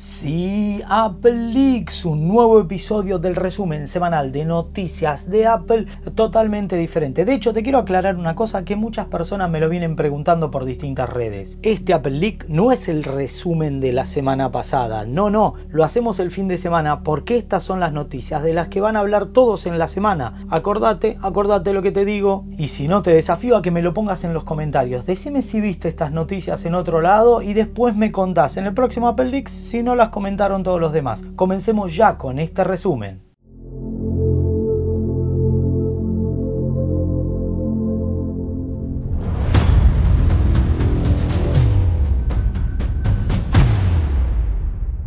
Sí, Apple Leaks un nuevo episodio del resumen semanal de noticias de Apple totalmente diferente. De hecho, te quiero aclarar una cosa que muchas personas me lo vienen preguntando por distintas redes. Este Apple Leak no es el resumen de la semana pasada, no, no, lo hacemos el fin de semana porque estas son las noticias de las que van a hablar todos en la semana. Acordate, acordate lo que te digo y si no te desafío a que me lo pongas en los comentarios. Decime si viste estas noticias en otro lado y después me contás en el próximo Apple Leaks si no no las comentaron todos los demás. Comencemos ya con este resumen.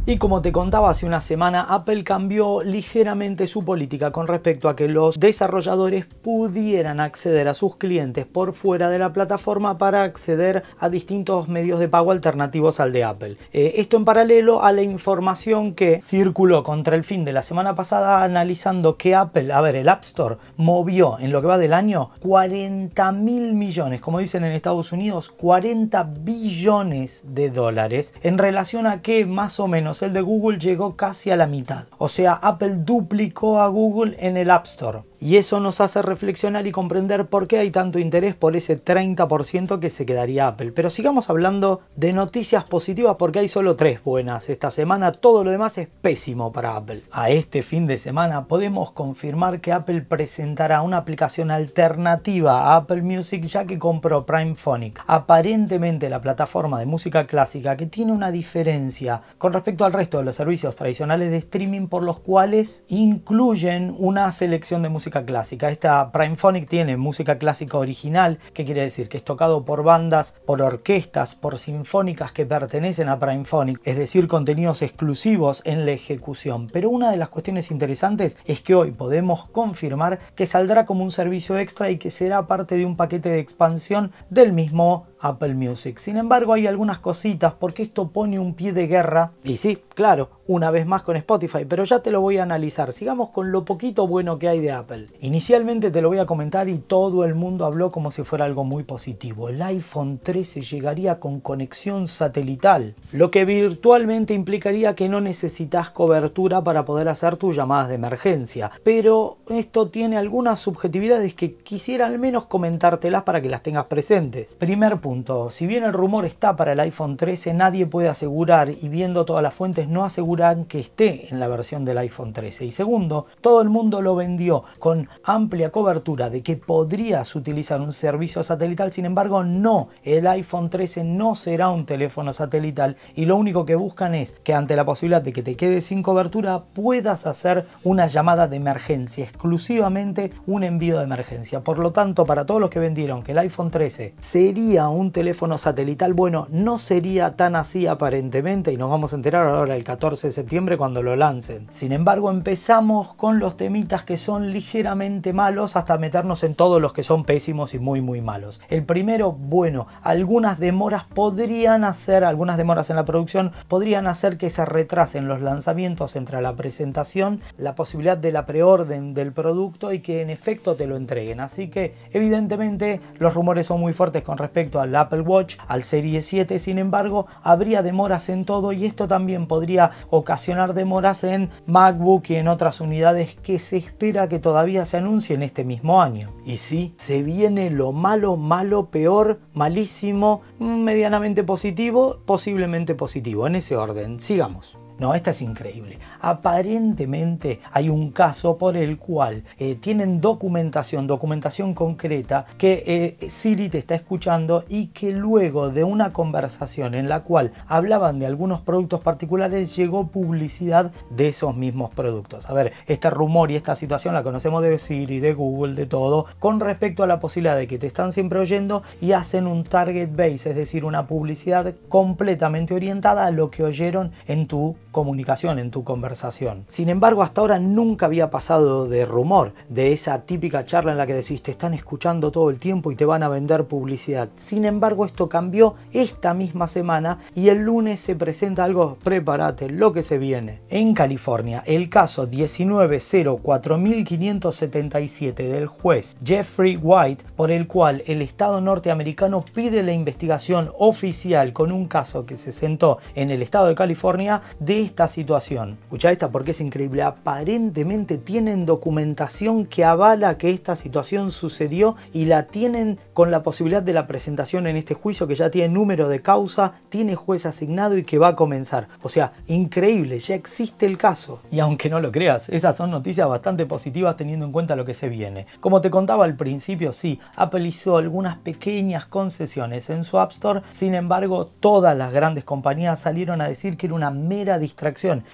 Y como te contaba hace una semana, Apple cambió ligeramente su política con respecto a que los desarrolladores pudieran acceder a sus clientes por fuera de la plataforma para acceder a distintos medios de pago alternativos al de Apple. Eh, esto en paralelo a la información que circuló contra el fin de la semana pasada analizando que Apple, a ver, el App Store movió en lo que va del año 40 mil millones, como dicen en Estados Unidos, 40 billones de dólares en relación a que más o menos el de Google llegó casi a la mitad. O sea, Apple duplicó a Google en el App Store. Y eso nos hace reflexionar y comprender por qué hay tanto interés por ese 30% que se quedaría Apple. Pero sigamos hablando de noticias positivas porque hay solo tres buenas. Esta semana todo lo demás es pésimo para Apple. A este fin de semana podemos confirmar que Apple presentará una aplicación alternativa a Apple Music ya que compró Prime Phonic. Aparentemente la plataforma de música clásica que tiene una diferencia con respecto al resto de los servicios tradicionales de streaming por los cuales incluyen una selección de música clásica. Esta Primephonic tiene música clásica original, que quiere decir que es tocado por bandas, por orquestas, por sinfónicas que pertenecen a Primephonic, es decir, contenidos exclusivos en la ejecución. Pero una de las cuestiones interesantes es que hoy podemos confirmar que saldrá como un servicio extra y que será parte de un paquete de expansión del mismo Apple Music. Sin embargo, hay algunas cositas porque esto pone un pie de guerra. Y sí, claro, una vez más con Spotify, pero ya te lo voy a analizar. Sigamos con lo poquito bueno que hay de Apple. Inicialmente te lo voy a comentar y todo el mundo habló como si fuera algo muy positivo. El iPhone 13 llegaría con conexión satelital, lo que virtualmente implicaría que no necesitas cobertura para poder hacer tus llamadas de emergencia. Pero esto tiene algunas subjetividades que quisiera al menos comentártelas para que las tengas presentes. Primer punto si bien el rumor está para el iPhone 13, nadie puede asegurar y viendo todas las fuentes no aseguran que esté en la versión del iPhone 13. Y segundo, todo el mundo lo vendió con amplia cobertura de que podrías utilizar un servicio satelital, sin embargo no, el iPhone 13 no será un teléfono satelital y lo único que buscan es que ante la posibilidad de que te quedes sin cobertura puedas hacer una llamada de emergencia, exclusivamente un envío de emergencia. Por lo tanto, para todos los que vendieron que el iPhone 13 sería un teléfono satelital. Bueno, no sería tan así aparentemente y nos vamos a enterar ahora el 14 de septiembre cuando lo lancen. Sin embargo, empezamos con los temitas que son ligeramente malos hasta meternos en todos los que son pésimos y muy muy malos. El primero, bueno, algunas demoras podrían hacer, algunas demoras en la producción podrían hacer que se retrasen los lanzamientos entre la presentación, la posibilidad de la preorden del producto y que en efecto te lo entreguen. Así que evidentemente los rumores son muy fuertes con respecto a al Apple Watch, al Serie 7, sin embargo habría demoras en todo y esto también podría ocasionar demoras en MacBook y en otras unidades que se espera que todavía se anuncien este mismo año. Y sí, se viene lo malo, malo, peor, malísimo, medianamente positivo, posiblemente positivo, en ese orden. Sigamos. No, esta es increíble. Aparentemente hay un caso por el cual eh, tienen documentación, documentación concreta, que eh, Siri te está escuchando y que luego de una conversación en la cual hablaban de algunos productos particulares, llegó publicidad de esos mismos productos. A ver, este rumor y esta situación la conocemos de Siri, de Google, de todo, con respecto a la posibilidad de que te están siempre oyendo y hacen un target base, es decir, una publicidad completamente orientada a lo que oyeron en tu comunicación, en tu conversación. Sin embargo, hasta ahora nunca había pasado de rumor, de esa típica charla en la que decís, te están escuchando todo el tiempo y te van a vender publicidad. Sin embargo, esto cambió esta misma semana y el lunes se presenta algo, prepárate, lo que se viene. En California, el caso 1904.577 del juez Jeffrey White, por el cual el Estado norteamericano pide la investigación oficial con un caso que se sentó en el Estado de California de esta situación. Escucha esta porque es increíble. Aparentemente tienen documentación que avala que esta situación sucedió y la tienen con la posibilidad de la presentación en este juicio que ya tiene número de causa, tiene juez asignado y que va a comenzar. O sea, increíble, ya existe el caso. Y aunque no lo creas, esas son noticias bastante positivas teniendo en cuenta lo que se viene. Como te contaba al principio, sí, Apple hizo algunas pequeñas concesiones en su App Store, sin embargo, todas las grandes compañías salieron a decir que era una mera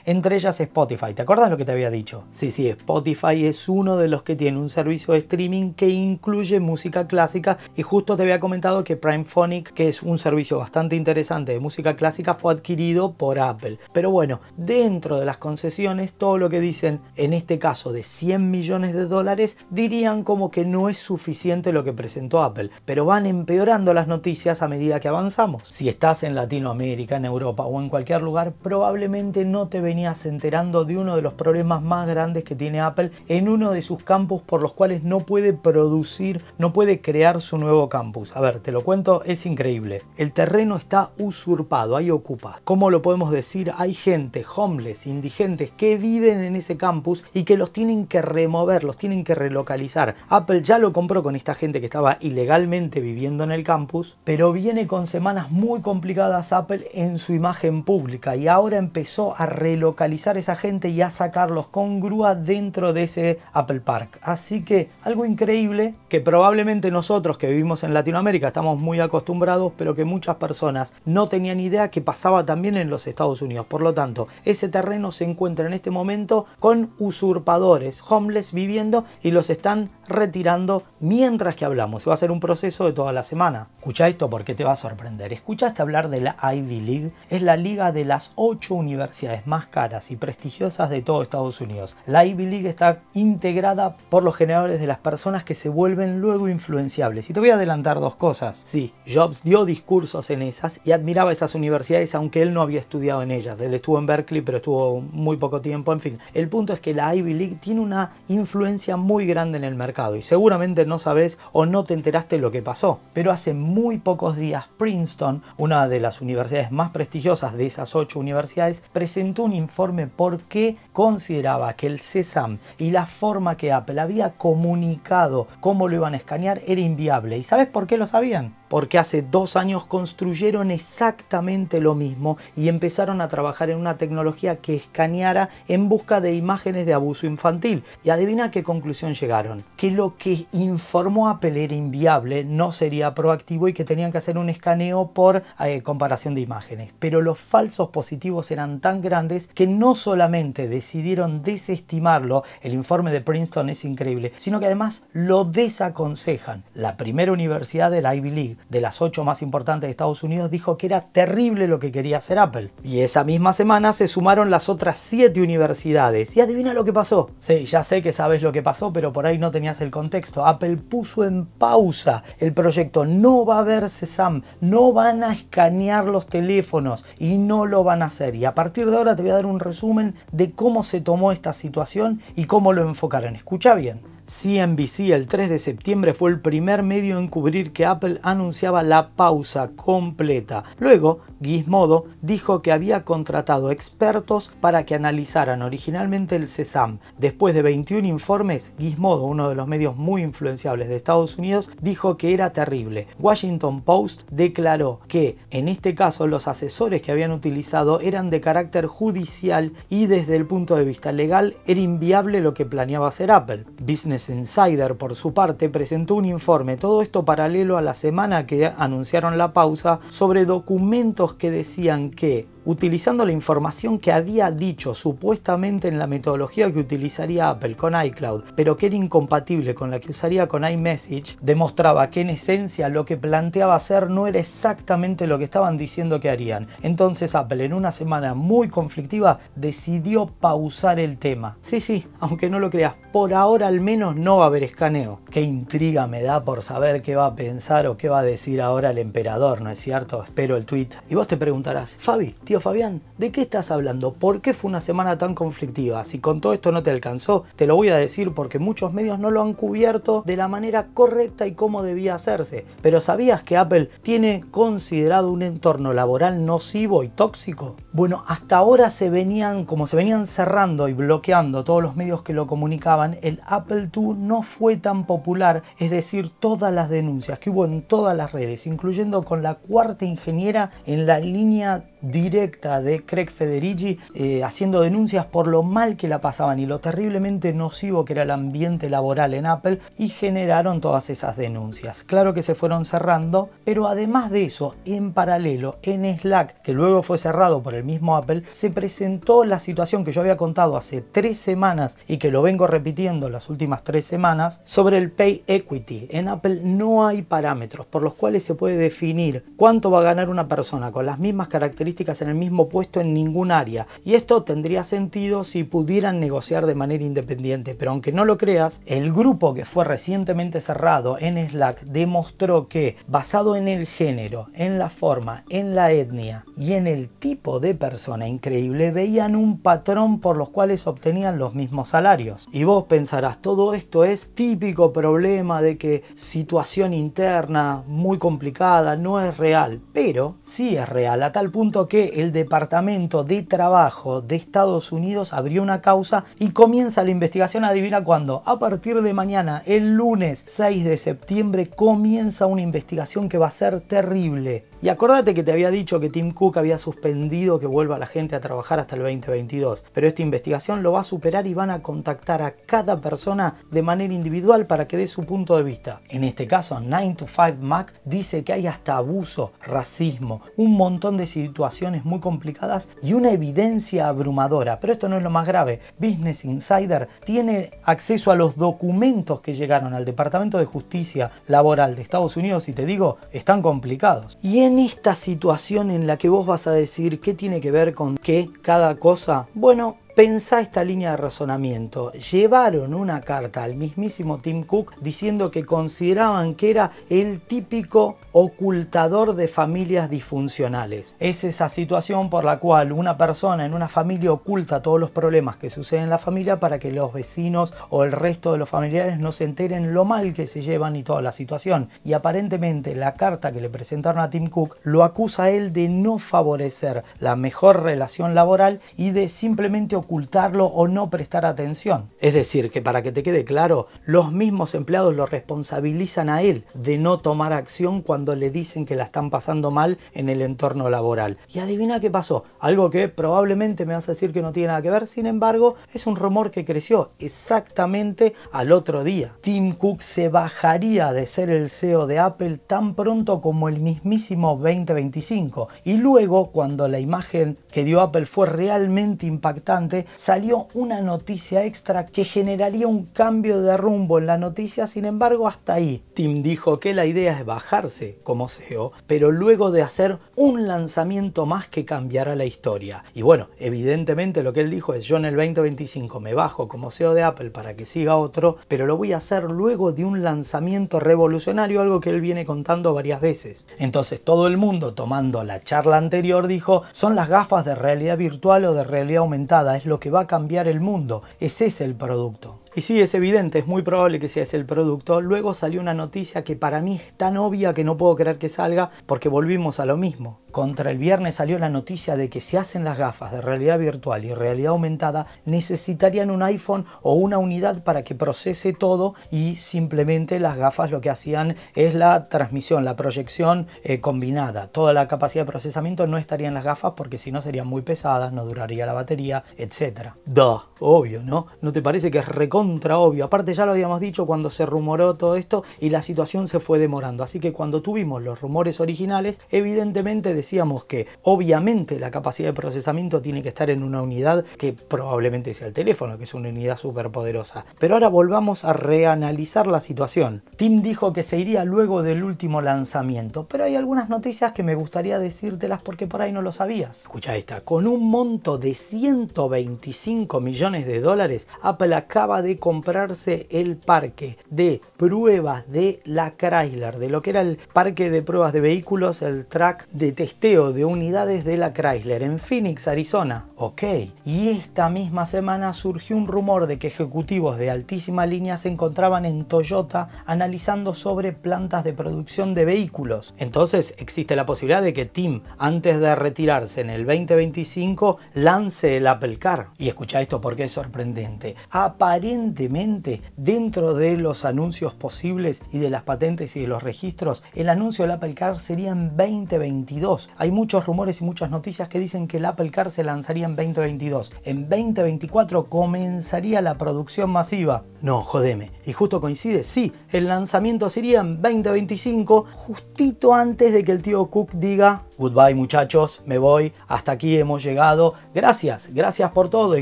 entre ellas Spotify. ¿Te acuerdas lo que te había dicho? Sí, sí, Spotify es uno de los que tiene un servicio de streaming que incluye música clásica y justo te había comentado que Primephonic, que es un servicio bastante interesante de música clásica, fue adquirido por Apple. Pero bueno, dentro de las concesiones, todo lo que dicen, en este caso de 100 millones de dólares, dirían como que no es suficiente lo que presentó Apple, pero van empeorando las noticias a medida que avanzamos. Si estás en Latinoamérica, en Europa o en cualquier lugar, probablemente no te venías enterando de uno de los problemas más grandes que tiene Apple en uno de sus campus por los cuales no puede producir, no puede crear su nuevo campus. A ver, te lo cuento, es increíble. El terreno está usurpado, hay ocupas. ¿Cómo lo podemos decir? Hay gente, homeless, indigentes, que viven en ese campus y que los tienen que remover, los tienen que relocalizar. Apple ya lo compró con esta gente que estaba ilegalmente viviendo en el campus, pero viene con semanas muy complicadas Apple en su imagen pública y ahora empezó a relocalizar esa gente y a sacarlos con grúa dentro de ese Apple Park. Así que algo increíble que probablemente nosotros que vivimos en Latinoamérica estamos muy acostumbrados, pero que muchas personas no tenían idea que pasaba también en los Estados Unidos. Por lo tanto, ese terreno se encuentra en este momento con usurpadores, homeless viviendo y los están retirando mientras que hablamos. Y va a ser un proceso de toda la semana. Escucha esto porque te va a sorprender. ¿Escuchaste hablar de la Ivy League? Es la liga de las ocho universidades más caras y prestigiosas de todo Estados Unidos. La Ivy League está integrada por los generadores de las personas que se vuelven luego influenciables. Y te voy a adelantar dos cosas. Sí, Jobs dio discursos en esas y admiraba esas universidades aunque él no había estudiado en ellas. Él estuvo en Berkeley pero estuvo muy poco tiempo. En fin, el punto es que la Ivy League tiene una influencia muy grande en el mercado y seguramente no sabes o no te enteraste lo que pasó. Pero hace muy pocos días Princeton, una de las universidades más prestigiosas de esas ocho universidades, presentó un informe porque consideraba que el CESAM y la forma que Apple había comunicado cómo lo iban a escanear era inviable. ¿Y sabes por qué lo sabían? porque hace dos años construyeron exactamente lo mismo y empezaron a trabajar en una tecnología que escaneara en busca de imágenes de abuso infantil. Y adivina qué conclusión llegaron, que lo que informó Apple era inviable, no sería proactivo y que tenían que hacer un escaneo por eh, comparación de imágenes. Pero los falsos positivos eran tan grandes que no solamente decidieron desestimarlo, el informe de Princeton es increíble, sino que además lo desaconsejan. La primera universidad de la Ivy League de las ocho más importantes de Estados Unidos, dijo que era terrible lo que quería hacer Apple. Y esa misma semana se sumaron las otras siete universidades. Y adivina lo que pasó. Sí, ya sé que sabes lo que pasó, pero por ahí no tenías el contexto. Apple puso en pausa el proyecto. No va a haber Sam no van a escanear los teléfonos y no lo van a hacer. Y a partir de ahora te voy a dar un resumen de cómo se tomó esta situación y cómo lo enfocaron. Escucha bien. CNBC el 3 de septiembre fue el primer medio en cubrir que Apple anunciaba la pausa completa. Luego, Gizmodo dijo que había contratado expertos para que analizaran originalmente el CESAM. Después de 21 informes, Gizmodo, uno de los medios muy influenciables de Estados Unidos, dijo que era terrible. Washington Post declaró que, en este caso, los asesores que habían utilizado eran de carácter judicial y desde el punto de vista legal era inviable lo que planeaba hacer Apple. Business Insider, por su parte, presentó un informe, todo esto paralelo a la semana que anunciaron la pausa, sobre documentos que decían que utilizando la información que había dicho supuestamente en la metodología que utilizaría Apple con iCloud, pero que era incompatible con la que usaría con iMessage, demostraba que en esencia lo que planteaba hacer no era exactamente lo que estaban diciendo que harían. Entonces Apple en una semana muy conflictiva decidió pausar el tema. Sí, sí, aunque no lo creas, por ahora al menos no va a haber escaneo. Qué intriga me da por saber qué va a pensar o qué va a decir ahora el emperador, ¿no es cierto? Espero el tweet. Y vos te preguntarás, Fabi, Tío Fabián, ¿de qué estás hablando? ¿Por qué fue una semana tan conflictiva? Si con todo esto no te alcanzó, te lo voy a decir porque muchos medios no lo han cubierto de la manera correcta y cómo debía hacerse. Pero ¿sabías que Apple tiene considerado un entorno laboral nocivo y tóxico? Bueno, hasta ahora se venían, como se venían cerrando y bloqueando todos los medios que lo comunicaban, el Apple II no fue tan popular, es decir, todas las denuncias que hubo en todas las redes, incluyendo con la cuarta ingeniera en la línea directa de Craig Federici eh, haciendo denuncias por lo mal que la pasaban y lo terriblemente nocivo que era el ambiente laboral en Apple y generaron todas esas denuncias. Claro que se fueron cerrando, pero además de eso, en paralelo, en Slack, que luego fue cerrado por el mismo Apple, se presentó la situación que yo había contado hace tres semanas y que lo vengo repitiendo las últimas tres semanas sobre el pay equity. En Apple no hay parámetros por los cuales se puede definir cuánto va a ganar una persona con las mismas características en el mismo puesto en ningún área. Y esto tendría sentido si pudieran negociar de manera independiente, pero aunque no lo creas, el grupo que fue recientemente cerrado en Slack demostró que, basado en el género, en la forma, en la etnia y en el tipo de persona increíble, veían un patrón por los cuales obtenían los mismos salarios. Y vos pensarás, todo esto es típico problema de que situación interna muy complicada, no es real, pero sí es real, a tal punto que el Departamento de Trabajo de Estados Unidos abrió una causa y comienza la investigación. Adivina cuándo. A partir de mañana, el lunes 6 de septiembre, comienza una investigación que va a ser terrible. Y acordate que te había dicho que Tim Cook había suspendido que vuelva la gente a trabajar hasta el 2022, pero esta investigación lo va a superar y van a contactar a cada persona de manera individual para que dé su punto de vista. En este caso, 9 to 5 Mac dice que hay hasta abuso, racismo, un montón de situaciones muy complicadas y una evidencia abrumadora. Pero esto no es lo más grave. Business Insider tiene acceso a los documentos que llegaron al Departamento de Justicia Laboral de Estados Unidos y te digo, están complicados en esta situación en la que vos vas a decir qué tiene que ver con qué cada cosa, bueno, Pensá esta línea de razonamiento. Llevaron una carta al mismísimo Tim Cook diciendo que consideraban que era el típico ocultador de familias disfuncionales. Es esa situación por la cual una persona en una familia oculta todos los problemas que suceden en la familia para que los vecinos o el resto de los familiares no se enteren lo mal que se llevan y toda la situación. Y aparentemente la carta que le presentaron a Tim Cook lo acusa a él de no favorecer la mejor relación laboral y de simplemente ocultar ocultarlo o no prestar atención. Es decir, que para que te quede claro, los mismos empleados lo responsabilizan a él de no tomar acción cuando le dicen que la están pasando mal en el entorno laboral. Y adivina qué pasó, algo que probablemente me vas a decir que no tiene nada que ver, sin embargo, es un rumor que creció exactamente al otro día. Tim Cook se bajaría de ser el CEO de Apple tan pronto como el mismísimo 2025 y luego cuando la imagen que dio Apple fue realmente impactante salió una noticia extra que generaría un cambio de rumbo en la noticia, sin embargo hasta ahí. Tim dijo que la idea es bajarse como CEO pero luego de hacer un lanzamiento más que cambiará la historia. Y bueno, evidentemente lo que él dijo es yo en el 2025 me bajo como CEO de Apple para que siga otro, pero lo voy a hacer luego de un lanzamiento revolucionario, algo que él viene contando varias veces. Entonces todo el mundo tomando la charla anterior dijo, son las gafas de realidad virtual o de realidad aumentada, lo que va a cambiar el mundo, ese es el producto. Y sí, es evidente, es muy probable que sea ese el producto. Luego salió una noticia que para mí es tan obvia que no puedo creer que salga porque volvimos a lo mismo. Contra el viernes salió la noticia de que si hacen las gafas de realidad virtual y realidad aumentada, necesitarían un iPhone o una unidad para que procese todo y simplemente las gafas lo que hacían es la transmisión, la proyección eh, combinada. Toda la capacidad de procesamiento no estaría en las gafas porque si no serían muy pesadas, no duraría la batería, etc. Duh, obvio, ¿no? ¿No te parece que es recorrido? contra obvio. Aparte ya lo habíamos dicho cuando se rumoró todo esto y la situación se fue demorando. Así que cuando tuvimos los rumores originales, evidentemente decíamos que obviamente la capacidad de procesamiento tiene que estar en una unidad que probablemente sea el teléfono, que es una unidad súper poderosa. Pero ahora volvamos a reanalizar la situación. Tim dijo que se iría luego del último lanzamiento, pero hay algunas noticias que me gustaría decírtelas porque por ahí no lo sabías. Escucha esta, con un monto de 125 millones de dólares, Apple acaba de comprarse el parque de pruebas de la Chrysler, de lo que era el parque de pruebas de vehículos, el track de testeo de unidades de la Chrysler en Phoenix, Arizona. Ok, y esta misma semana surgió un rumor de que ejecutivos de altísima línea se encontraban en Toyota analizando sobre plantas de producción de vehículos. Entonces existe la posibilidad de que Tim, antes de retirarse en el 2025, lance el Apple Car. Y escucha esto porque es sorprendente. Aparentemente evidentemente dentro de los anuncios posibles y de las patentes y de los registros, el anuncio del Apple Car sería en 2022. Hay muchos rumores y muchas noticias que dicen que el Apple Car se lanzaría en 2022. En 2024 comenzaría la producción masiva. No, jodeme. Y justo coincide, sí, el lanzamiento sería en 2025, justito antes de que el tío Cook diga Goodbye muchachos, me voy. Hasta aquí hemos llegado. Gracias, gracias por todo y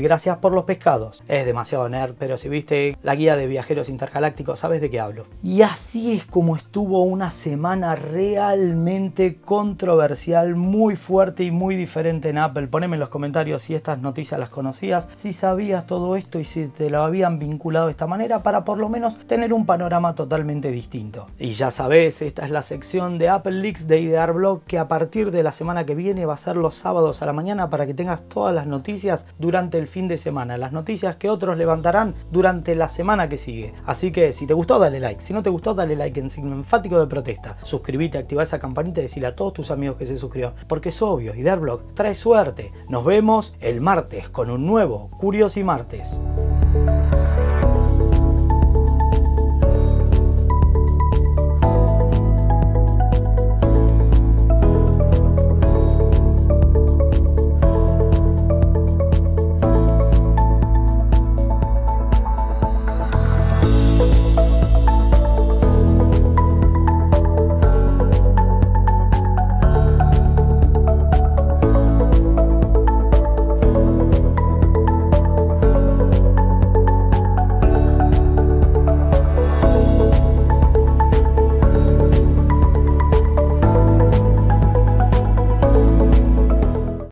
gracias por los pescados. Es demasiado nerd, pero si viste la guía de viajeros intergalácticos, sabes de qué hablo. Y así es como estuvo una semana realmente controversial, muy fuerte y muy diferente en Apple. Poneme en los comentarios si estas noticias las conocías, si sabías todo esto y si te lo habían vinculado de esta manera para por lo menos tener un panorama totalmente distinto. Y ya sabes, esta es la sección de Apple Leaks de Idear Blog que a partir de la semana que viene va a ser los sábados a la mañana para que tengas todas las noticias durante el fin de semana, las noticias que otros levantarán durante la semana que sigue. Así que si te gustó dale like, si no te gustó dale like en signo enfático de protesta, suscríbete, activa esa campanita y decirle a todos tus amigos que se suscriban, porque es obvio, y dar blog trae suerte. Nos vemos el martes con un nuevo Curiosi Martes.